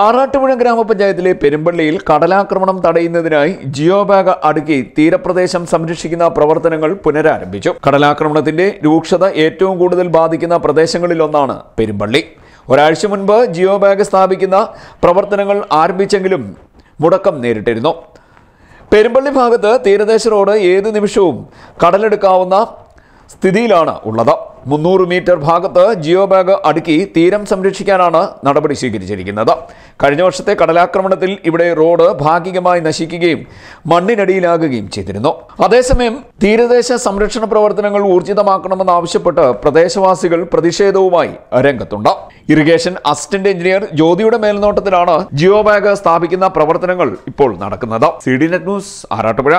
ആറാട്ടുപുഴ ഗ്രാമപഞ്ചായത്തിലെ പെരുമ്പള്ളിയിൽ കടലാക്രമണം തടയുന്നതിനായി ജിയോ ബാഗ് അടുക്കി തീരപ്രദേശം സംരക്ഷിക്കുന്ന പ്രവർത്തനങ്ങൾ പുനരാരംഭിച്ചു കടലാക്രമണത്തിന്റെ രൂക്ഷത ഏറ്റവും കൂടുതൽ ബാധിക്കുന്ന പ്രദേശങ്ങളിലൊന്നാണ് പെരുമ്പള്ളി ഒരാഴ്ച മുൻപ് ജിയോ ബാഗ് സ്ഥാപിക്കുന്ന പ്രവർത്തനങ്ങൾ ആരംഭിച്ചെങ്കിലും മുടക്കം നേരിട്ടിരുന്നു പെരുമ്പള്ളി ഭാഗത്ത് തീരദേശ റോഡ് ഏത് നിമിഷവും കടലെടുക്കാവുന്ന സ്ഥിതിയിലാണ് ഉള്ളത് മുന്നൂറ് മീറ്റർ ഭാഗത്ത് ജിയോ ബാഗ് അടുക്കി തീരം സംരക്ഷിക്കാനാണ് നടപടി സ്വീകരിച്ചിരിക്കുന്നത് കഴിഞ്ഞ വർഷത്തെ കടലാക്രമണത്തിൽ ഇവിടെ റോഡ് ഭാഗികമായി നശിക്കുകയും മണ്ണിനടിയിലാകുകയും ചെയ്തിരുന്നു അതേസമയം തീരദേശ സംരക്ഷണ പ്രവർത്തനങ്ങൾ ഊർജിതമാക്കണമെന്നാവശ്യപ്പെട്ട് പ്രദേശവാസികൾ പ്രതിഷേധവുമായി രംഗത്തുണ്ട് ഇറിഗേഷൻ അസിസ്റ്റന്റ് എഞ്ചിനീയർ ജ്യോതിയുടെ മേൽനോട്ടത്തിലാണ് ജിയോ ബാഗ് സ്ഥാപിക്കുന്ന പ്രവർത്തനങ്ങൾ ഇപ്പോൾ നടക്കുന്നത് C D net news Arattupuzha